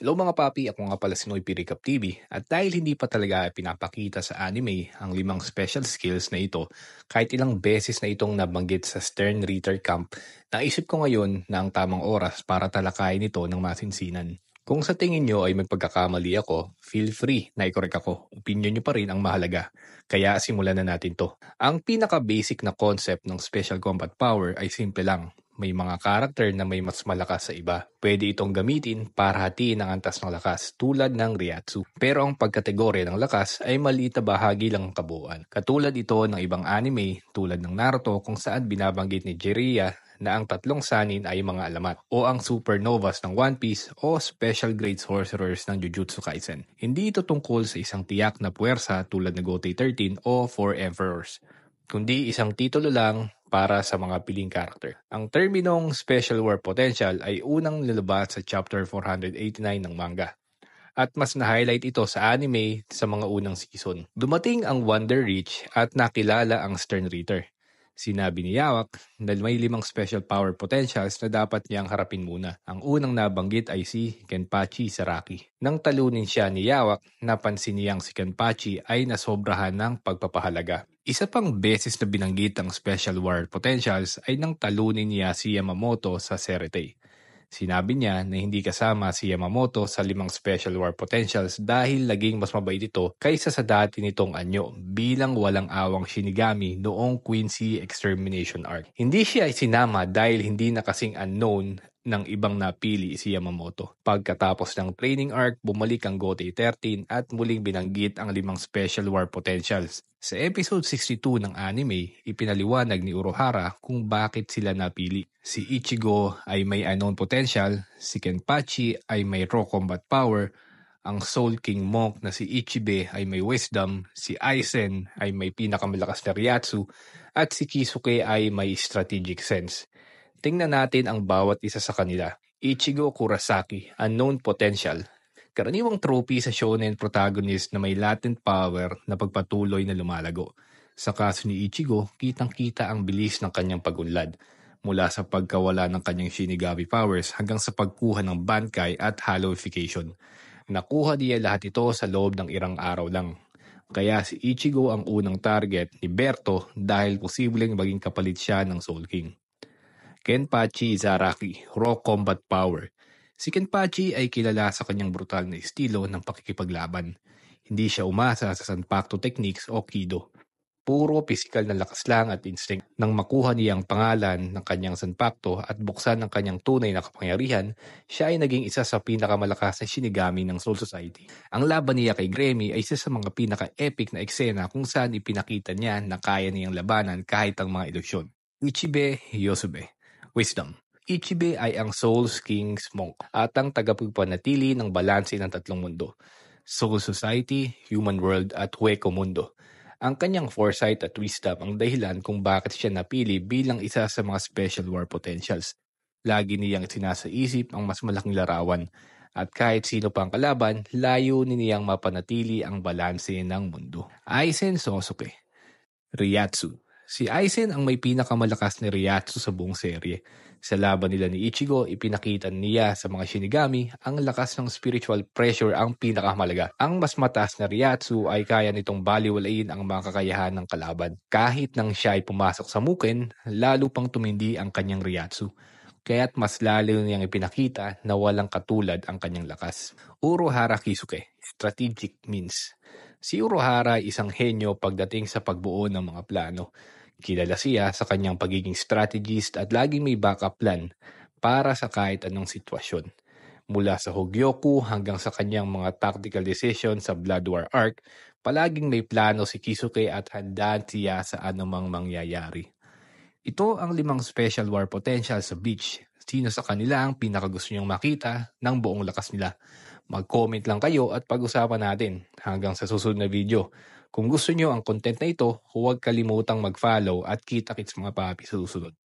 Hello mga papi, ako nga pala si Noy Piricap TV at dahil hindi pa talaga pinapakita sa anime ang limang special skills na ito, kahit ilang beses na itong nabanggit sa Stern Ritter Camp, naisip ko ngayon na ang tamang oras para talakayin ito ng masinsinan. Kung sa tingin nyo ay magpagkakamali ako, feel free na i-correct ako. Opinion nyo pa rin ang mahalaga. Kaya simulan na natin to. Ang pinaka-basic na concept ng Special Combat Power ay simple lang may mga karakter na may mas malakas sa iba. Pwede itong gamitin para hatiin ang antas ng lakas tulad ng Ryatsu. Pero ang pagkategorya ng lakas ay maliit na bahagi lang ang kabuuan. Katulad ito ng ibang anime tulad ng Naruto kung saan binabanggit ni Jiraiya na ang tatlong sanin ay mga alamat o ang supernovas ng One Piece o special grade sorcerers ng Jujutsu Kaisen. Hindi ito tungkol sa isang tiyak na puwersa tulad ng Gotei 13 o Four Emperors, kundi isang titulo lang para sa mga piling character. Ang terminong special war potential ay unang nilabas sa chapter 489 ng manga at mas na-highlight ito sa anime sa mga unang season. Dumating ang Wonder Reach at nakilala ang Stern Ritter. Sinabi ni Yawak na may limang special power potentials na dapat niyang harapin muna. Ang unang nabanggit ay si Kenpachi Saraki. Nang talunin siya ni Yawak, napansin niyang si Kenpachi ay nasobrahan ng pagpapahalaga. Isa pang beses na binanggit ang special war potentials ay nang talunin niya si Yamamoto sa Serete. Sinabi niya na hindi kasama si Yamamoto sa limang special war potentials dahil laging mas mabait ito kaysa sa dati nitong anyo bilang walang awang Shinigami noong Quincy Extermination Arc. Hindi siya isinama dahil hindi na kasing unknown ng ibang napili si Yamamoto. Pagkatapos ng training arc, bumalik ang Gotei 13 at muling binanggit ang limang special war potentials. Sa episode 62 ng anime, ipinaliwanag ni Urohara kung bakit sila napili. Si Ichigo ay may unknown potential, si Kenpachi ay may raw combat power, ang Soul King Monk na si Ichibe ay may wisdom, si Aizen ay may pinakamalakas na Ryatsu, at si Kisuke ay may strategic sense. Tingnan natin ang bawat isa sa kanila. Ichigo Kurosaki, Unknown Potential. Karaniwang trophy sa shonen protagonist na may latent power na pagpatuloy na lumalago. Sa kaso ni Ichigo, kitang-kita ang bilis ng kanyang pagunlad mula sa pagkawala ng kanyang Shinigami powers hanggang sa pagkuha ng Bankai at Haloification. Nakuha niya lahat ito sa loob ng irang araw lang. Kaya si Ichigo ang unang target ni Berto dahil posibleng maging kapalit siya ng Soul King. Kenpachi Izaraki, Raw Combat Power. Si Kenpachi ay kilala sa kanyang brutal na estilo ng pakikipaglaban. Hindi siya umasa sa sanpakto techniques o kido. Puro pisikal na lakas lang at instinct. Nang makuha niya ang pangalan ng kanyang sanpakto at buksan ang kanyang tunay na kapangyarihan, siya ay naging isa sa pinakamalakas na shinigami ng Soul Society. Ang laban niya kay Grammy ay isa sa mga pinaka-epic na eksena kung saan ipinakita niya na kaya niyang labanan kahit ang mga ilusyon. Ichibe Yosube Wisdom. Ichibe ay ang Souls King's monk at ang tagapagpanatili ng balanse ng tatlong mundo, Soul Society, Human World at Hueco Mundo. Ang kanyang foresight at wisdom ang dahilan kung bakit siya napili bilang isa sa mga special war potentials. Lagi niyang sinasaisip ang mas malaking larawan at kahit sino pang kalaban, layo ni niyang mapanatili ang balanse ng mundo. Aizen Sosuke Ryatsu Si Aizen ang may pinakamalakas na Ryatsu sa buong serye. Sa laban nila ni Ichigo, ipinakita niya sa mga Shinigami ang lakas ng spiritual pressure ang pinakamalaga. Ang mas mataas na Ryatsu ay kaya nitong baliwalain ang mga kakayahan ng kalaban. Kahit nang siya ay pumasok sa Muken, lalo pang tumindi ang kanyang Ryatsu kaya't mas lalo niyang ipinakita na walang katulad ang kanyang lakas. Uro Hara Kisuke, Strategic Means. Si Urohara ay isang henyo pagdating sa pagbuo ng mga plano. Kilala siya sa kanyang pagiging strategist at laging may backup plan para sa kahit anong sitwasyon. Mula sa Hogyoku hanggang sa kanyang mga tactical decision sa Blood War Arc, palaging may plano si Kisuke at handa siya sa anumang mangyayari. Ito ang limang special war potential sa beach. Sino sa kanila ang pinakagusto niyang makita ng buong lakas nila? Mag-comment lang kayo at pag-usapan natin hanggang sa susunod na video. Kung gusto nyo ang content na ito, huwag kalimutang mag-follow at kita-kits mga papi sa susunod.